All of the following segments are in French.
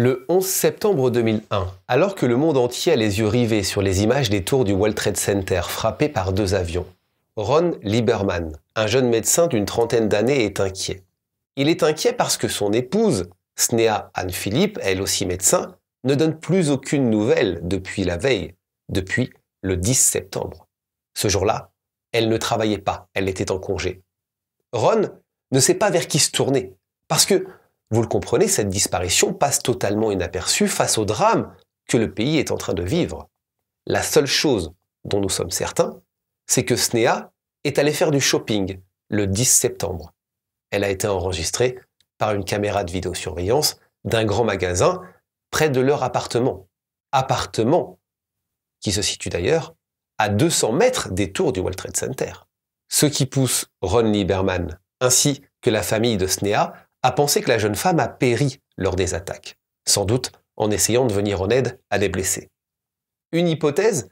Le 11 septembre 2001, alors que le monde entier a les yeux rivés sur les images des tours du World Trade Center frappées par deux avions, Ron Lieberman, un jeune médecin d'une trentaine d'années, est inquiet. Il est inquiet parce que son épouse, Snea Anne-Philippe, elle aussi médecin, ne donne plus aucune nouvelle depuis la veille, depuis le 10 septembre. Ce jour-là, elle ne travaillait pas, elle était en congé. Ron ne sait pas vers qui se tourner, parce que vous le comprenez, cette disparition passe totalement inaperçue face au drame que le pays est en train de vivre. La seule chose dont nous sommes certains, c'est que Snea est allée faire du shopping le 10 septembre. Elle a été enregistrée par une caméra de vidéosurveillance d'un grand magasin près de leur appartement. Appartement qui se situe d'ailleurs à 200 mètres des tours du World Trade Center. Ce qui pousse Ron Lieberman ainsi que la famille de Snea à penser que la jeune femme a péri lors des attaques, sans doute en essayant de venir en aide à des blessés. Une hypothèse,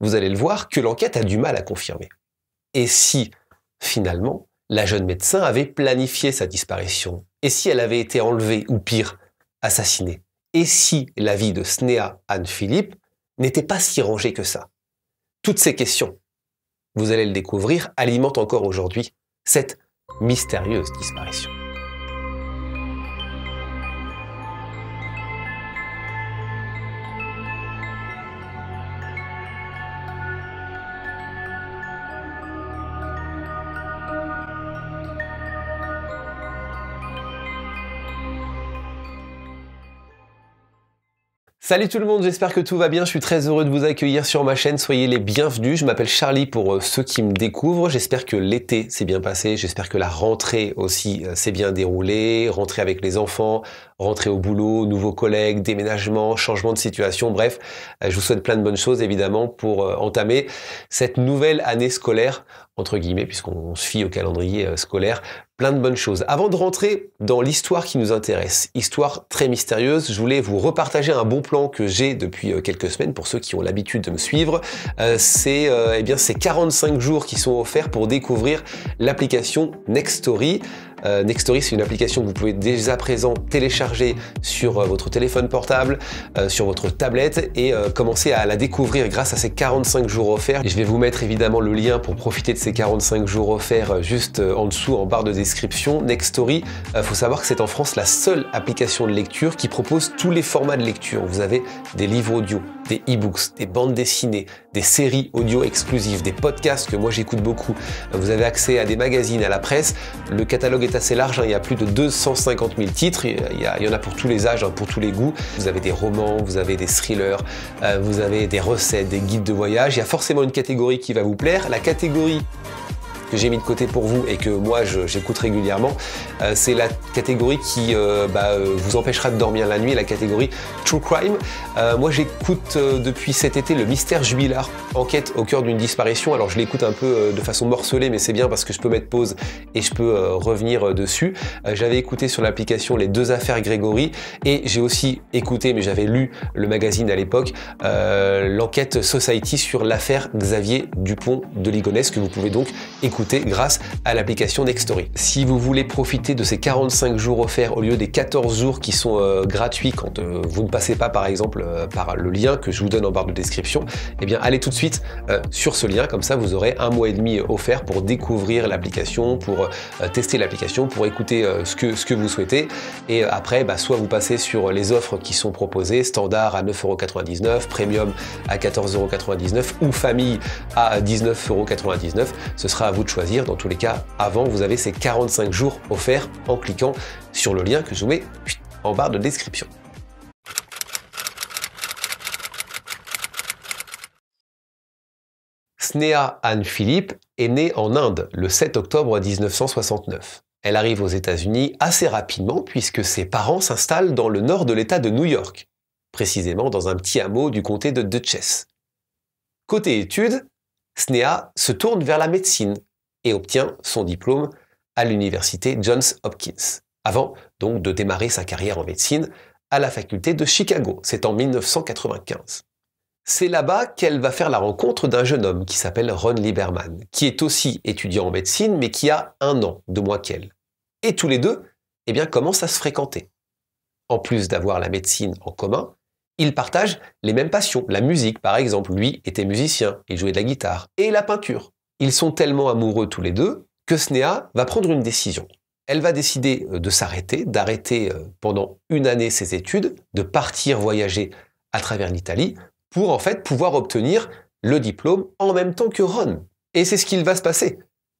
vous allez le voir, que l'enquête a du mal à confirmer. Et si, finalement, la jeune médecin avait planifié sa disparition Et si elle avait été enlevée, ou pire, assassinée Et si la vie de Sneha Anne-Philippe n'était pas si rangée que ça Toutes ces questions, vous allez le découvrir, alimentent encore aujourd'hui cette mystérieuse disparition. Salut tout le monde, j'espère que tout va bien. Je suis très heureux de vous accueillir sur ma chaîne. Soyez les bienvenus. Je m'appelle Charlie pour euh, ceux qui me découvrent. J'espère que l'été s'est bien passé. J'espère que la rentrée aussi euh, s'est bien déroulée. Rentrée avec les enfants, rentrer au boulot, nouveaux collègues, déménagement, changement de situation, bref, euh, je vous souhaite plein de bonnes choses évidemment pour euh, entamer cette nouvelle année scolaire, entre guillemets, puisqu'on se fie au calendrier euh, scolaire, plein de bonnes choses. Avant de rentrer dans l'histoire qui nous intéresse, histoire très mystérieuse, je voulais vous repartager un bon plan que j'ai depuis quelques semaines pour ceux qui ont l'habitude de me suivre. c'est eh bien ces 45 jours qui sont offerts pour découvrir l'application Next Story. Euh, Nextory, c'est une application que vous pouvez dès à présent télécharger sur euh, votre téléphone portable, euh, sur votre tablette et commencer à la découvrir grâce à ces 45 jours offerts. je vais vous mettre évidemment le lien pour profiter de ces 45 jours offerts juste en dessous en barre de description. Nextory, il faut savoir que c'est en France la seule application de lecture qui propose tous les formats de lecture. Vous avez des livres audio, des e-books, des bandes dessinées, des séries audio exclusives, des podcasts que moi j'écoute beaucoup. Vous avez accès à des magazines, à la presse. Le catalogue est assez large, hein. il y a plus de 250 000 titres. Il y, en a pour tous les âges, hein, pour tous les goûts. Vous avez des romans, vous avez des thrillers, euh, vous avez des recettes, des guides de voyage. Il y a forcément une catégorie qui va vous plaire. La catégorie que j'ai mis de côté pour vous et que moi j'écoute régulièrement, euh, c'est la catégorie qui euh, bah, euh, vous empêchera de dormir la nuit, la catégorie True Crime. moi j'écoute depuis cet été le mystère jubilard, enquête au cœur d'une disparition. Alors je l'écoute un peu de façon morcelée, mais c'est bien parce que je peux mettre pause et je peux revenir dessus. j'avais écouté sur l'application les deux affaires Grégory et j'ai aussi écouté, mais j'avais lu le magazine à l'époque, l'enquête Society sur l'affaire Xavier Dupont de Ligonnès que vous pouvez donc écouter grâce à l'application Nextory. Si vous voulez profiter de ces 45 jours offerts au lieu des 14 jours qui sont euh, gratuits quand euh, vous ne passez pas par exemple euh, par le lien que je vous donne en barre de description, et eh bien allez tout de suite sur ce lien, comme ça vous aurez un mois et demi offert pour découvrir l'application, pour tester l'application, pour écouter ce, que, ce que vous souhaitez. Et après, bah, soit vous passez sur les offres qui sont proposées, standard à 9,99€, premium à 14,99€ ou famille à 19,99€, ce sera à vous de choisir. Dans tous les cas, avant, vous avez ces 45 jours offerts en cliquant sur le lien que je vous mets en barre de description. Sneha Anne Philippe est née en Inde le 7 octobre 1969. Elle arrive aux États-Unis assez rapidement puisque ses parents s'installent dans le nord de l'État de New York, précisément dans un petit hameau du comté de Dutchess. Côté études, Sneha se tourne vers la médecine et obtient son diplôme à l'université Johns Hopkins, avant donc de démarrer sa carrière en médecine à la faculté de Chicago. C'est en 1995. C'est là-bas qu'elle va faire la rencontre d'un jeune homme qui s'appelle Ron Lieberman, qui est aussi étudiant en médecine, mais qui a un an de moins qu'elle. Et tous les deux, eh bien, commencent à se fréquenter. En plus d'avoir la médecine en commun, ils partagent les mêmes passions. La musique, par exemple. Lui était musicien, il jouait de la guitare. Et la peinture. Ils sont tellement amoureux tous les deux que Sneha va prendre une décision. Elle va décider euh, de s'arrêter, d'arrêter euh, pendant une année ses études, de partir voyager à travers l'Italie pour en fait pouvoir obtenir le diplôme en même temps que Ron. Et c'est ce qu'il va se passer.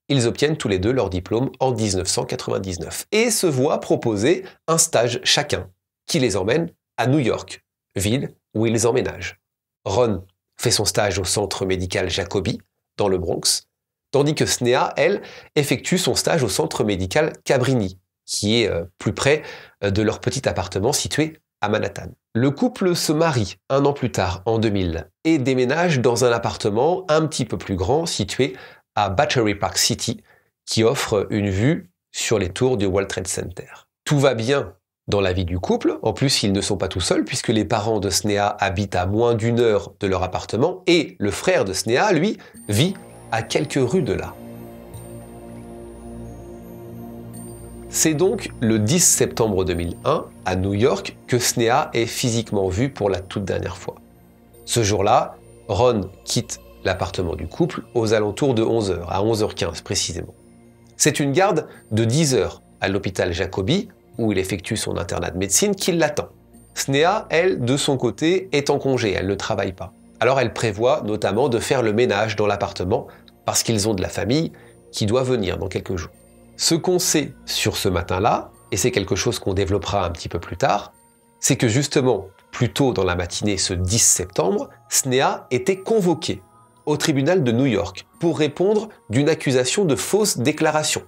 Ils obtiennent tous les deux leur diplôme en 1999 et se voient proposer un stage chacun qui les emmène à New York, ville où ils emménagent. Ron fait son stage au centre médical Jacobi, dans le Bronx, Tandis que Snea, elle, effectue son stage au centre médical Cabrini, qui est euh, plus près euh, de leur petit appartement situé à Manhattan. Le couple se marie un an plus tard, en 2000, et déménage dans un appartement un petit peu plus grand situé à Battery Park City, qui offre une vue sur les tours du World Trade Center. Tout va bien dans la vie du couple. En plus, ils ne sont pas tout seuls puisque les parents de Snea habitent à moins d'une heure de leur appartement et le frère de Snea, lui, vit à quelques rues de là. C'est donc le 10 septembre 2001, à New York, que Snea est physiquement vue pour la toute dernière fois. Ce jour-là, Ron quitte l'appartement du couple aux alentours de 11h, à 11h15 précisément. C'est une garde de 10 h à l'hôpital Jacobi, où il effectue son internat de médecine, qui l'attend. Snea, elle, de son côté, est en congé, elle ne travaille pas. Alors elle prévoit notamment de faire le ménage dans l'appartement parce qu'ils ont de la famille qui doit venir dans quelques jours. Ce qu'on sait sur ce matin-là, et c'est quelque chose qu'on développera un petit peu plus tard, c'est que justement, plus tôt dans la matinée, ce 10 septembre, Snea était convoquée au tribunal de New York pour répondre d'une accusation de fausse déclaration.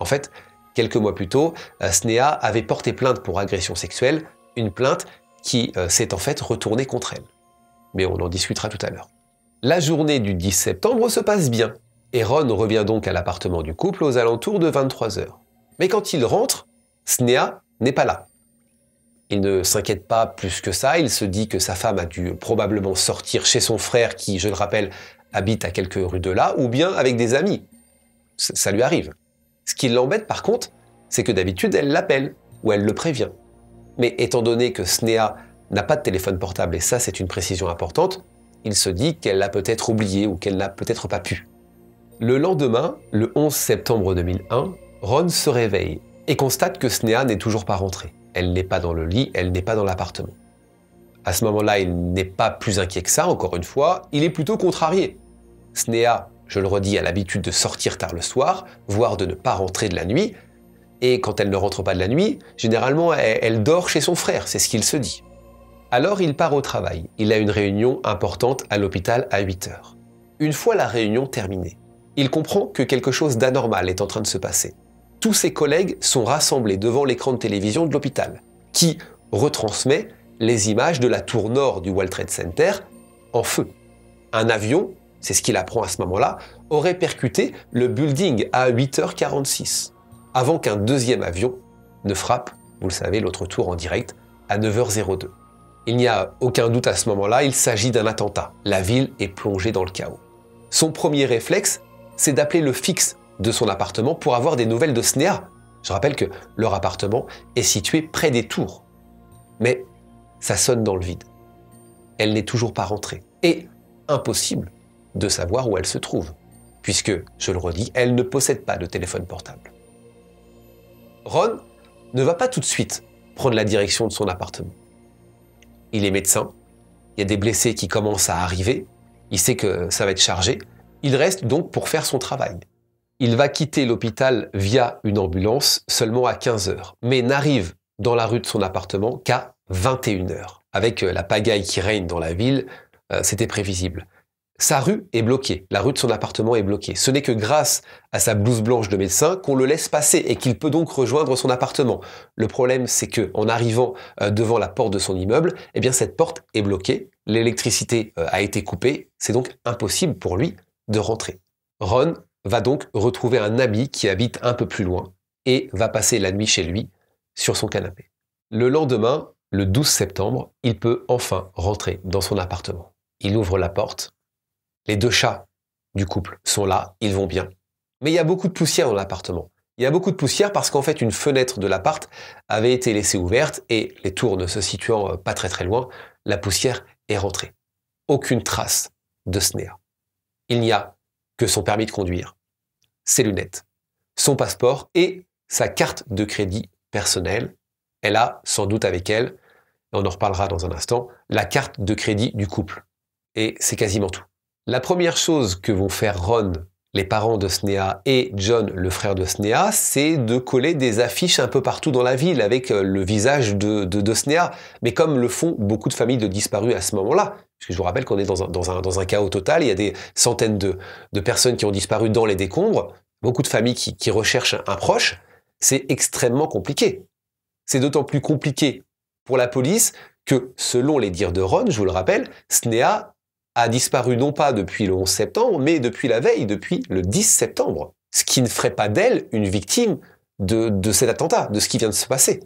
En fait, quelques mois plus tôt, euh, Snea avait porté plainte pour agression sexuelle, une plainte qui euh, s'est en fait retournée contre elle. Mais on en discutera tout à l'heure. La journée du 10 septembre se passe bien, et Ron revient donc à l'appartement du couple aux alentours de 23h. Mais quand il rentre, Snea n'est pas là. Il ne s'inquiète pas plus que ça, il se dit que sa femme a dû probablement sortir chez son frère qui, je le rappelle, habite à quelques rues de là, ou bien avec des amis. Ça lui arrive. Ce qui l'embête par contre, c'est que d'habitude elle l'appelle, ou elle le prévient. Mais étant donné que Snea n'a pas de téléphone portable, et ça c'est une précision importante, il se dit qu'elle l'a peut-être oublié ou qu'elle n'a peut-être pas pu. Le lendemain, le 11 septembre 2001, Ron se réveille et constate que Sneha n'est toujours pas rentrée. Elle n'est pas dans le lit, elle n'est pas dans l'appartement. À ce moment-là, il n'est pas plus inquiet que ça, encore une fois, il est plutôt contrarié. Sneha, je le redis, a l'habitude de sortir tard le soir, voire de ne pas rentrer de la nuit, et quand elle ne rentre pas de la nuit, généralement elle dort chez son frère, c'est ce qu'il se dit. Alors il part au travail. Il a une réunion importante à l'hôpital à 8 h Une fois la réunion terminée, il comprend que quelque chose d'anormal est en train de se passer. Tous ses collègues sont rassemblés devant l'écran de télévision de l'hôpital, qui retransmet les images de la tour nord du World Trade Center en feu. Un avion, c'est ce qu'il apprend à ce moment-là, aurait percuté le building à 8h46, avant qu'un deuxième avion ne frappe, vous le savez, l'autre tour en direct à 9h02. Il n'y a aucun doute à ce moment-là, il s'agit d'un attentat. La ville est plongée dans le chaos. Son premier réflexe, c'est d'appeler le fixe de son appartement pour avoir des nouvelles de Snea. Je rappelle que leur appartement est situé près des tours. Mais ça sonne dans le vide. Elle n'est toujours pas rentrée. Et impossible de savoir où elle se trouve, puisque, je le redis, elle ne possède pas de téléphone portable. Ron ne va pas tout de suite prendre la direction de son appartement il est médecin, il y a des blessés qui commencent à arriver, il sait que ça va être chargé, il reste donc pour faire son travail. Il va quitter l'hôpital via une ambulance seulement à 15h, mais n'arrive dans la rue de son appartement qu'à 21h. Avec euh, la pagaille qui règne dans la ville, euh, c'était prévisible. Sa rue est bloquée, la rue de son appartement est bloquée. Ce n'est que grâce à sa blouse blanche de médecin qu'on le laisse passer et qu'il peut donc rejoindre son appartement. Le problème, c'est que en arrivant euh, devant la porte de son immeuble, eh bien cette porte est bloquée, l'électricité euh, a été coupée, c'est donc impossible pour lui de rentrer. Ron va donc retrouver un ami qui habite un peu plus loin et va passer la nuit chez lui sur son canapé. Le lendemain, le 12 septembre, il peut enfin rentrer dans son appartement. Il ouvre la porte les deux chats du couple sont là, ils vont bien. Mais il y a beaucoup de poussière dans l'appartement. Il y a beaucoup de poussière parce qu'en fait, une fenêtre de l'appart avait été laissée ouverte et les tours ne se situant euh, pas très très loin, la poussière est rentrée. Aucune trace de Snea. Il n'y a que son permis de conduire, ses lunettes, son passeport et sa carte de crédit personnelle. Elle a sans doute avec elle, on en reparlera dans un instant, la carte de crédit du couple. Et c'est quasiment tout. La première chose que vont faire Ron, les parents de Sneha, et John, le frère de Sneha, c'est de coller des affiches un peu partout dans la ville avec euh, le visage de, de, mais comme le font beaucoup de familles de disparus à ce moment-là. Parce je vous rappelle qu'on est dans un, chaos total, il y a des centaines de, personnes qui ont disparu dans les décombres, beaucoup de familles qui, recherchent un, proche, c'est extrêmement compliqué. C'est d'autant plus compliqué pour la police que, selon les dires de Ron, je vous le rappelle, Sneha a disparu non pas depuis le 11 septembre, mais depuis la veille, depuis le 10 septembre. Ce qui ne ferait pas d'elle une victime de, cet attentat, de ce qui vient de se passer.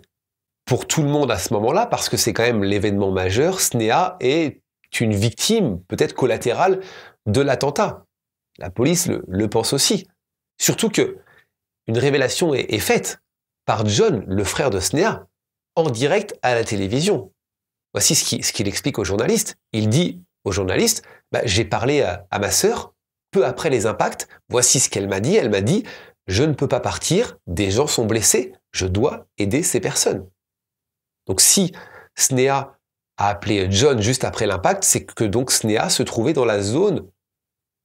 Pour tout le monde à ce moment-là, parce que c'est quand même l'événement majeur, Snea est une victime, peut-être collatérale, de l'attentat. La police le, pense aussi. Surtout que une révélation est, faite par John, le frère de Snea, en direct à la télévision. Voici ce qu'il explique aux journalistes. Il dit aux journalistes, bah, j'ai parlé à, ma sœur peu après les impacts, voici ce qu'elle m'a dit, elle m'a dit, je ne peux pas partir, des gens sont blessés, je dois aider ces personnes. Donc si Sneha a appelé John juste après l'impact, c'est que donc Sneha se trouvait dans la zone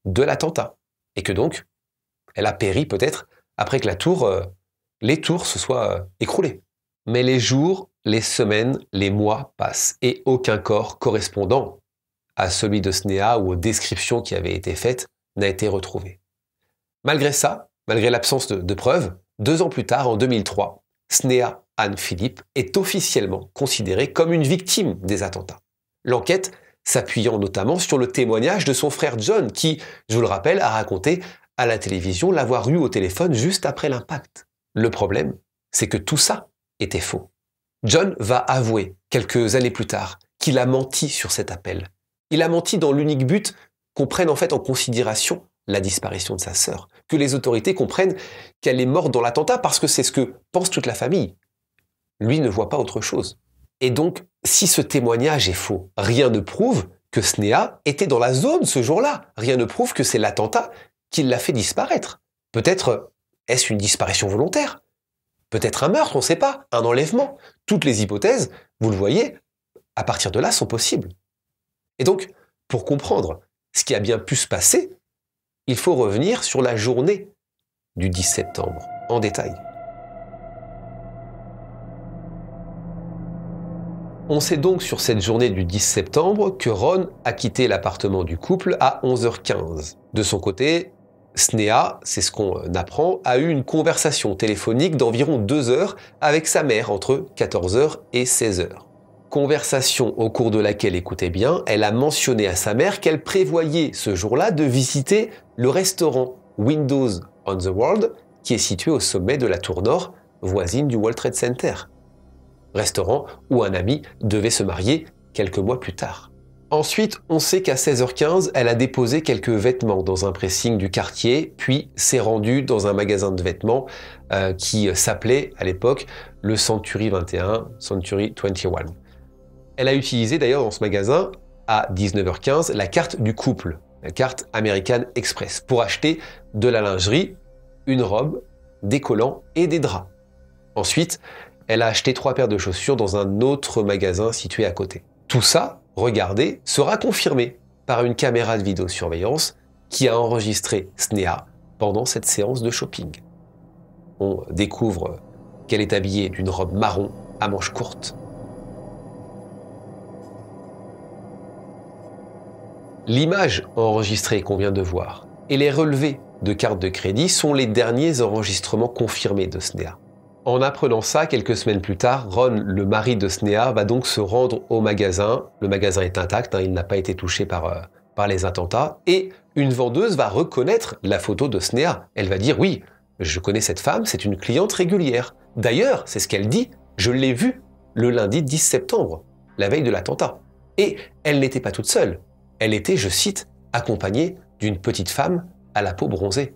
de l'attentat et que donc elle a péri peut-être après que la tour, euh, les tours se soient euh, écroulées. Mais les jours, les semaines, les mois passent et aucun corps correspondant à celui de Sneha ou aux descriptions qui avaient été faites, n'a été retrouvée. Malgré ça, malgré l'absence de, preuves, deux ans plus tard, en 2003, Sneha Anne Philippe est officiellement considérée comme une victime des attentats. L'enquête s'appuyant notamment sur le témoignage de son frère John, qui, je vous le rappelle, a raconté à la télévision l'avoir eu au téléphone juste après l'impact. Le problème, c'est que tout ça était faux. John va avouer, quelques années plus tard, qu'il a menti sur cet appel, il a menti dans l'unique but qu'on prenne en fait en considération la disparition de sa sœur, que les autorités comprennent qu'elle est morte dans l'attentat parce que c'est ce que pense toute la famille. Lui ne voit pas autre chose. Et donc, si ce témoignage est faux, rien ne prouve que Snea était dans la zone ce jour-là. Rien ne prouve que c'est l'attentat qui l'a fait disparaître. Peut-être est-ce une disparition volontaire Peut-être un meurtre, on ne sait pas, un enlèvement. Toutes les hypothèses, vous le voyez, à partir de là, sont possibles. Et donc, pour comprendre ce qui a bien pu se passer, il faut revenir sur la journée du 10 septembre en détail. On sait donc sur cette journée du 10 septembre que Ron a quitté l'appartement du couple à 11h15. De son côté, Snea, c'est ce qu'on apprend, a eu une conversation téléphonique d'environ 2 heures avec sa mère entre 14h et 16h conversation au cours de laquelle, écoutez bien, elle a mentionné à sa mère qu'elle prévoyait ce jour-là de visiter le restaurant Windows on the World qui est situé au sommet de la tour nord, voisine du World Trade Center. Restaurant où un ami devait se marier quelques mois plus tard. Ensuite, on sait qu'à 16h15, elle a déposé quelques vêtements dans un pressing du quartier, puis s'est rendue dans un magasin de vêtements euh, qui euh, s'appelait à l'époque le Century 21, Century 21. Elle a utilisé d'ailleurs dans ce magasin, à 19h15, la carte du couple, la carte American Express, pour acheter de la lingerie, une robe, des collants et des draps. Ensuite, elle a acheté trois paires de chaussures dans un autre magasin situé à côté. Tout ça, regardez, sera confirmé par une caméra de vidéosurveillance qui a enregistré Sneha pendant cette séance de shopping. On découvre qu'elle est habillée d'une robe marron à manches courtes. L'image enregistrée qu'on vient de voir et les relevés de cartes de crédit sont les derniers enregistrements confirmés de Snea. En apprenant ça, quelques semaines plus tard, Ron, le mari de Snea, va donc se rendre au magasin. Le magasin est intact, hein, il n'a pas été touché par, euh, par les attentats. Et une vendeuse va reconnaître la photo de Snea. Elle va dire oui, je connais cette femme, c'est une cliente régulière. D'ailleurs, c'est ce qu'elle dit, je l'ai vue le lundi 10 septembre, la veille de l'attentat. Et elle n'était pas toute seule. Elle était, je cite, accompagnée d'une petite femme à la peau bronzée.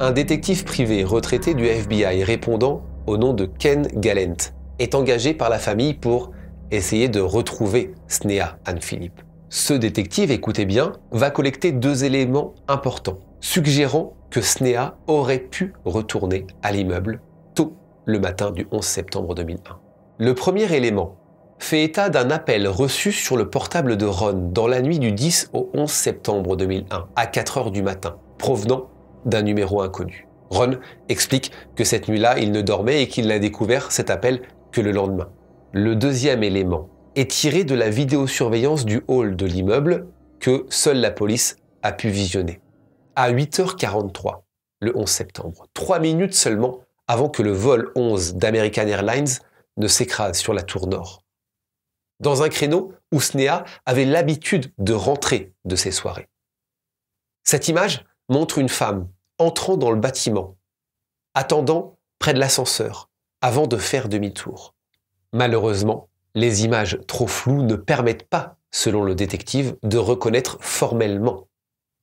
Un détective privé retraité du FBI répondant au nom de Ken Gallant est engagé par la famille pour essayer de retrouver Sneha Anne-Philippe. Ce détective, écoutez bien, va collecter deux éléments importants suggérant que Sneha aurait pu retourner à l'immeuble tôt le matin du 11 septembre 2001. Le premier élément fait état d'un appel reçu sur le portable de Ron dans la nuit du 10 au 11 septembre 2001 à 4 heures du matin, provenant d'un numéro inconnu. Ron explique que cette nuit-là, il ne dormait et qu'il n'a découvert cet appel que le lendemain. Le deuxième élément est tiré de la vidéosurveillance du hall de l'immeuble que seule la police a pu visionner à 8h43 le 11 septembre, trois minutes seulement avant que le vol 11 d'American Airlines ne s'écrase sur la tour nord. Dans un créneau où Snea avait l'habitude de rentrer de ses soirées. Cette image montre une femme entrant dans le bâtiment, attendant près de l'ascenseur avant de faire demi-tour. Malheureusement, les images trop floues ne permettent pas, selon le détective, de reconnaître formellement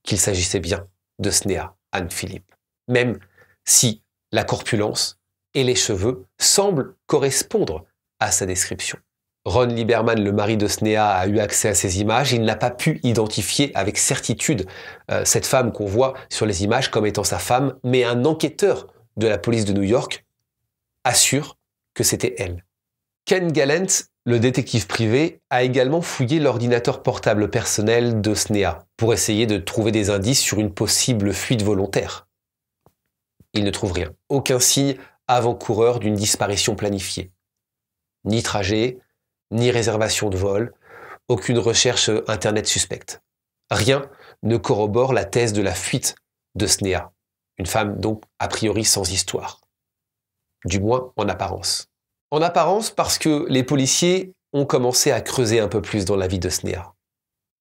qu'il s'agissait bien de Snéa, Anne-Philippe. Même si la corpulence et les cheveux semblent correspondre à sa description. Ron Lieberman, le mari de Snéa, a eu accès à ces images. Il n'a pas pu identifier avec certitude euh, cette femme qu'on voit sur les images comme étant sa femme, mais un enquêteur de la police de New York assure que c'était elle. Ken Gallant le détective privé a également fouillé l'ordinateur portable personnel de Snea pour essayer de trouver des indices sur une possible fuite volontaire. Il ne trouve rien, aucun signe avant-coureur d'une disparition planifiée. Ni trajet, ni réservation de vol, aucune recherche Internet suspecte. Rien ne corrobore la thèse de la fuite de Snea, une femme donc a priori sans histoire, du moins en apparence. En apparence parce que les policiers ont commencé à creuser un peu plus dans la vie de Snéa.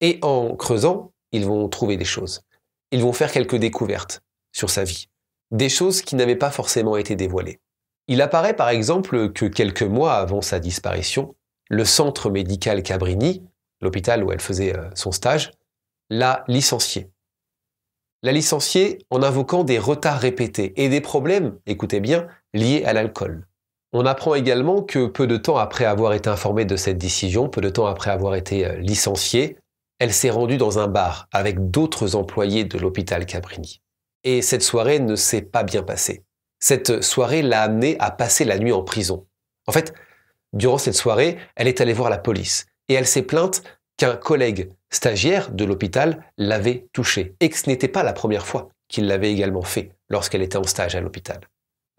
Et en creusant, ils vont trouver des choses. Ils vont faire quelques découvertes sur sa vie. Des choses qui n'avaient pas forcément été dévoilées. Il apparaît par exemple que quelques mois avant sa disparition, le centre médical Cabrini, l'hôpital où elle faisait euh, son stage, l'a licenciée. La licenciée en invoquant des retards répétés et des problèmes, écoutez bien, liés à l'alcool. On apprend également que peu de temps après avoir été informée de cette décision, peu de temps après avoir été euh, licenciée, elle s'est rendue dans un bar avec d'autres employés de l'hôpital Cabrini. Et cette soirée ne s'est pas bien passée. Cette soirée l'a amenée à passer la nuit en prison. En fait, durant cette soirée, elle est allée voir la police et elle s'est plainte qu'un collègue stagiaire de l'hôpital l'avait touchée et que ce n'était pas la première fois qu'il l'avait également fait lorsqu'elle était en stage à l'hôpital.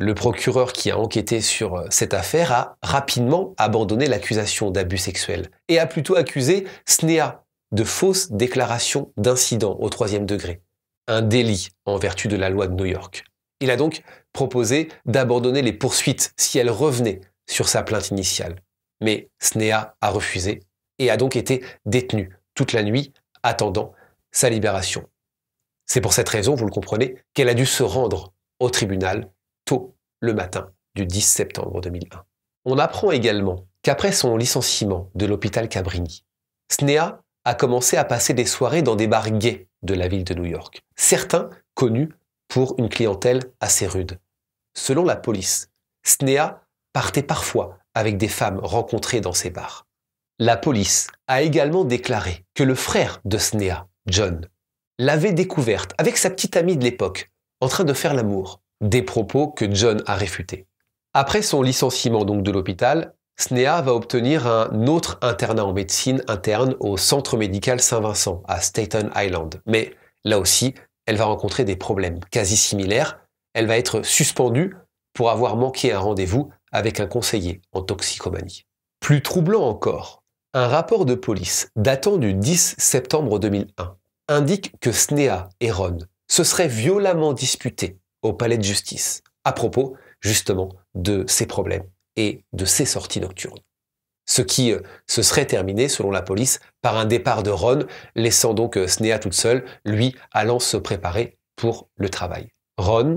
Le procureur qui a enquêté sur euh, cette affaire a rapidement abandonné l'accusation d'abus sexuel et a plutôt accusé Snea de fausse déclaration d'incident au troisième degré, un délit en vertu de la loi de New York. Il a donc proposé d'abandonner les poursuites si elle revenait sur sa plainte initiale. Mais Snea a refusé et a donc été détenue toute la nuit, attendant sa libération. C'est pour cette raison, vous le comprenez, qu'elle a dû se rendre au tribunal le matin du 10 septembre 2001. On apprend également qu'après son licenciement de l'hôpital Cabrini, Snea a commencé à passer des soirées dans des bars gays de la ville de New York, certains connus pour une clientèle assez rude. Selon la police, Snea partait parfois avec des femmes rencontrées dans ces bars. La police a également déclaré que le frère de Snea, John, l'avait découverte avec sa petite amie de l'époque, en train de faire l'amour, des propos que John a réfutés. Après son licenciement donc de l'hôpital, Snea va obtenir un autre internat en médecine interne au centre médical Saint-Vincent à Staten Island. Mais là aussi, elle va rencontrer des problèmes quasi similaires. Elle va être suspendue pour avoir manqué un rendez-vous avec un conseiller en toxicomanie. Plus troublant encore, un rapport de police datant du 10 septembre 2001 indique que Snea et Ron se seraient violemment disputés au palais de justice à propos justement de ces problèmes et de ces sorties nocturnes. Ce qui euh, se serait terminé, selon la police, par un départ de Ron, laissant donc euh, Sneha toute seule, lui allant se préparer pour le travail. Ron,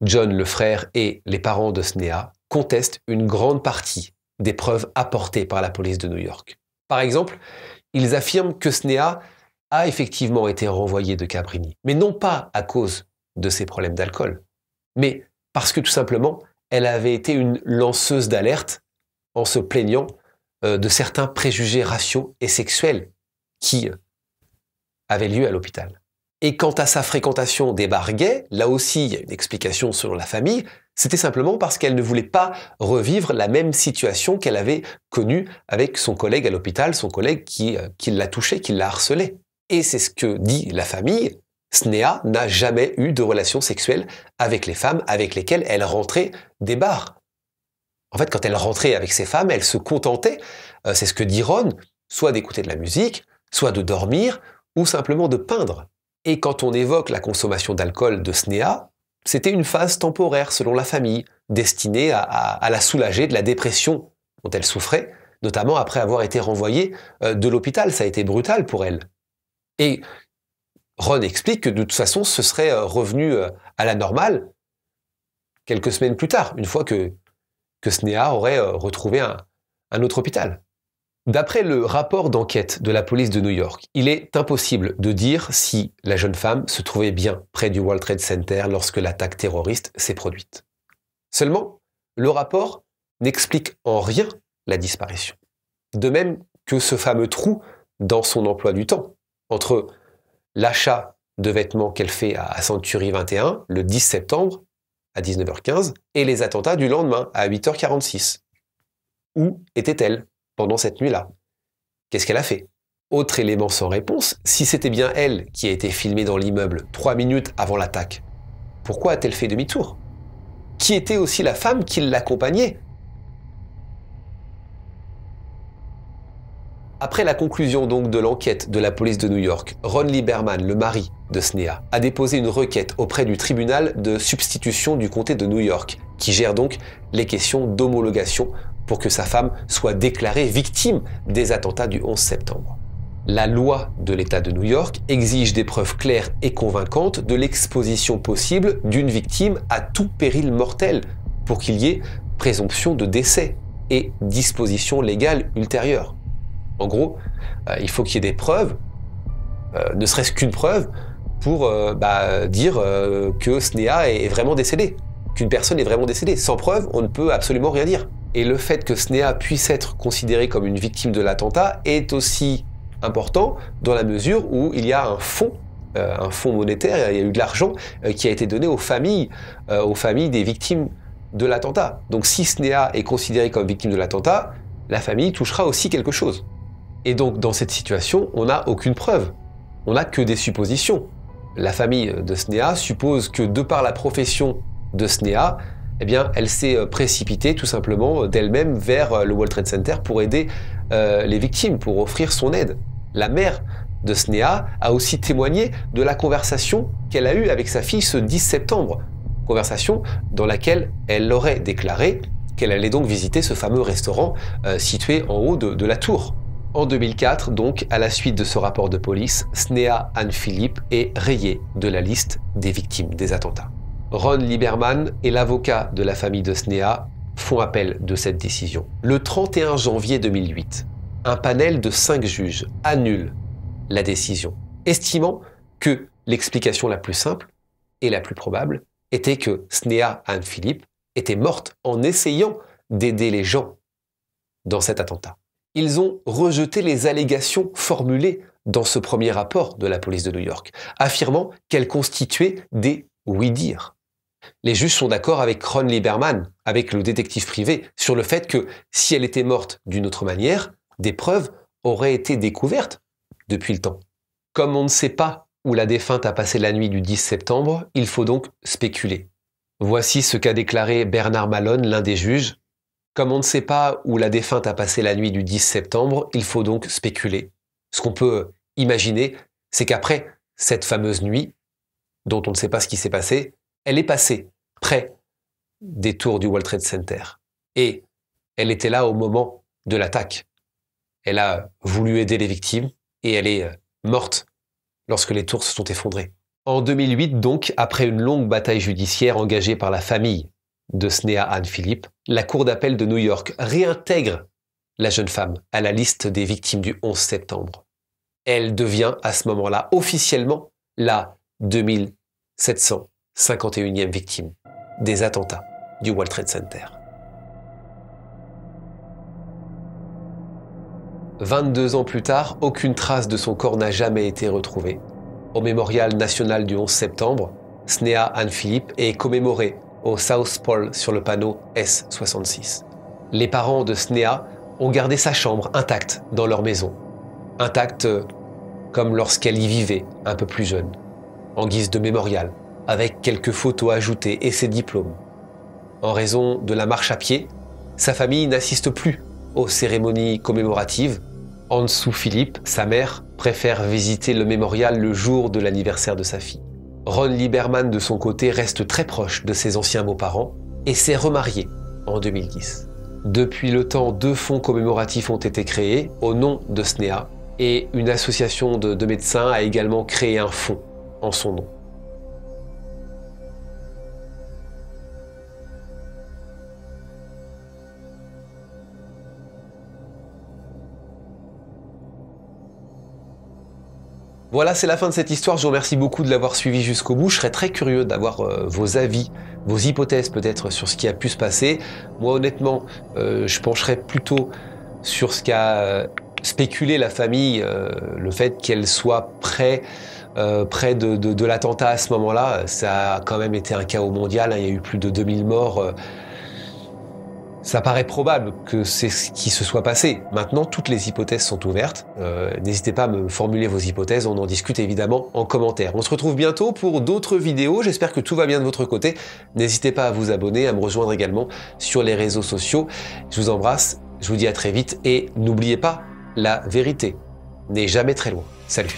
John le frère et les parents de Sneha contestent une grande partie des preuves apportées par la police de New York. Par exemple, ils affirment que Sneha a effectivement été renvoyé de Cabrini, mais non pas à cause de ses problèmes d'alcool. Mais parce que tout simplement, elle avait été une lanceuse d'alerte en se plaignant euh, de certains préjugés raciaux et sexuels qui euh, avaient lieu à l'hôpital. Et quant à sa fréquentation des barguets, là aussi, il y a une explication selon la famille, c'était simplement parce qu'elle ne voulait pas revivre la même situation qu'elle avait connue avec son collègue à l'hôpital, son collègue qui, euh, qui l'a touché, qui l'a harcelé. Et c'est ce que dit la famille, Snea n'a jamais eu de relations sexuelles avec les femmes avec lesquelles elle rentrait des bars. En fait, quand elle rentrait avec ces femmes, elle se contentait, euh, c'est ce que dit Ron, soit d'écouter de la musique, soit de dormir, ou simplement de peindre. Et quand on évoque la consommation d'alcool de Snea, c'était une phase temporaire selon la famille, destinée à, à, la soulager de la dépression dont elle souffrait, notamment après avoir été renvoyée euh, de l'hôpital. Ça a été brutal pour elle. Et Ron explique que de toute façon, ce serait euh, revenu euh, à la normale quelques semaines plus tard, une fois que, que aurait euh, retrouvé un, un autre hôpital. D'après le rapport d'enquête de la police de New York, il est impossible de dire si la jeune femme se trouvait bien près du World Trade Center lorsque l'attaque terroriste s'est produite. Seulement, le rapport n'explique en rien la disparition. De même que ce fameux trou dans son emploi du temps, entre l'achat de vêtements qu'elle fait à Century 21 le 10 septembre à 19h15 et les attentats du lendemain à 8h46. Où était-elle pendant cette nuit-là Qu'est-ce qu'elle a fait Autre élément sans réponse, si c'était bien elle qui a été filmée dans l'immeuble trois minutes avant l'attaque, pourquoi a-t-elle fait demi-tour Qui était aussi la femme qui l'accompagnait Après la conclusion donc de l'enquête de la police de New York, Ron Lieberman, le mari de Snea, a déposé une requête auprès du tribunal de substitution du comté de New York, qui gère donc les questions d'homologation pour que sa femme soit déclarée victime des attentats du 11 septembre. La loi de l'État de New York exige des preuves claires et convaincantes de l'exposition possible d'une victime à tout péril mortel pour qu'il y ait présomption de décès et disposition légale ultérieure. En gros, euh, il faut qu'il y ait des preuves, euh, ne serait-ce qu'une preuve, pour euh, bah, dire que Snéa est vraiment décédée, qu'une personne est vraiment décédée. Sans preuve, on ne peut absolument rien dire. Et le fait que Snéa puisse être considérée comme une victime de l'attentat est aussi important dans la mesure où il y a un fonds un fonds monétaire, il y a eu de l'argent qui a été donné aux familles, aux familles des victimes de l'attentat. Donc si Snéa est considérée comme victime de l'attentat, la famille touchera aussi quelque chose. Et donc dans cette situation, on n'a aucune preuve. On n'a que des suppositions. La famille de Sneha suppose que de par la profession de Sneha, eh bien, elle s'est euh, précipitée tout simplement d'elle-même vers euh, le World Trade Center pour aider euh, les victimes, pour offrir son aide. La mère de Sneha a aussi témoigné de la conversation qu'elle a eue avec sa fille ce 10 septembre. Conversation dans laquelle elle aurait déclaré qu'elle allait donc visiter ce fameux restaurant situé en haut de la tour. En 2004, donc, à la suite de ce rapport de police, Snea Anne-Philippe est rayée de la liste des victimes des attentats. Ron Lieberman et l'avocat de la famille de Snea font appel de cette décision. Le 31 janvier 2008, un panel de cinq juges annule la décision, estimant que l'explication la plus simple et la plus probable était que Snea Anne-Philippe était morte en essayant d'aider les gens dans cet attentat ils ont rejeté les allégations formulées dans ce premier rapport de la police de New York, affirmant qu'elles constituaient des oui-dire. Les juges sont d'accord avec Ron Lieberman, avec le détective privé, sur le fait que si elle était morte d'une autre manière, des preuves auraient été découvertes depuis le temps. Comme on ne sait pas où la défunte a passé la nuit du 10 septembre, il faut donc spéculer. Voici ce qu'a déclaré Bernard Malone, l'un des juges, comme on ne sait pas où la défunte a passé la nuit du 10 septembre, il faut donc spéculer. Ce qu'on peut imaginer, c'est qu'après cette fameuse nuit, dont on ne sait pas ce qui s'est passé, elle est passée près des tours du World Trade Center. Et elle était là au moment de l'attaque. Elle a voulu aider les victimes et elle est euh, morte lorsque les tours se sont effondrées. En 2008, donc, après une longue bataille judiciaire engagée par la famille de Snea Anne Philippe, la Cour d'appel de New York réintègre la jeune femme à la liste des victimes du 11 septembre. Elle devient à ce moment-là officiellement la 2751e victime des attentats du World Trade Center. 22 ans plus tard, aucune trace de son corps n'a jamais été retrouvée. Au mémorial national du 11 septembre, Snea Anne Philippe est commémorée au South Pole sur le panneau S66. Les parents de Sneha ont gardé sa chambre intacte dans leur maison, intacte euh, comme lorsqu'elle y vivait un peu plus jeune, en guise de mémorial, avec quelques photos ajoutées et ses diplômes. En raison de la marche à pied, sa famille n'assiste plus aux cérémonies commémoratives. En dessous, Philippe, sa mère, préfère visiter le mémorial le jour de l'anniversaire de sa fille. Ron Lieberman, de son côté, reste très proche de ses anciens beaux-parents et s'est remarié en 2010. Depuis le temps, deux fonds commémoratifs ont été créés au nom de SNEA et une association de, de médecins a également créé un fonds en son nom. Voilà, c'est la fin de cette histoire. Je vous remercie beaucoup de l'avoir suivi jusqu'au bout. Je serais très curieux d'avoir euh, vos avis, vos hypothèses peut-être sur ce qui a pu se passer. Moi, honnêtement, euh, je pencherais plutôt sur ce qu'a euh, spéculé la famille, le fait qu'elle soit près, près de, l'attentat à ce moment-là. Ça a quand même été un chaos mondial. Hein. Il y a eu plus de 2000 morts. Ça paraît probable que c'est ce qui se soit passé. Maintenant, toutes les hypothèses sont ouvertes. Euh, n'hésitez pas à me formuler vos hypothèses, on en discute évidemment en commentaire. On se retrouve bientôt pour d'autres vidéos, j'espère que tout va bien de votre côté. N'hésitez pas à vous abonner, à me rejoindre également sur les réseaux sociaux. Je vous embrasse, je vous dis à très vite et n'oubliez pas, la vérité n'est jamais très loin. Salut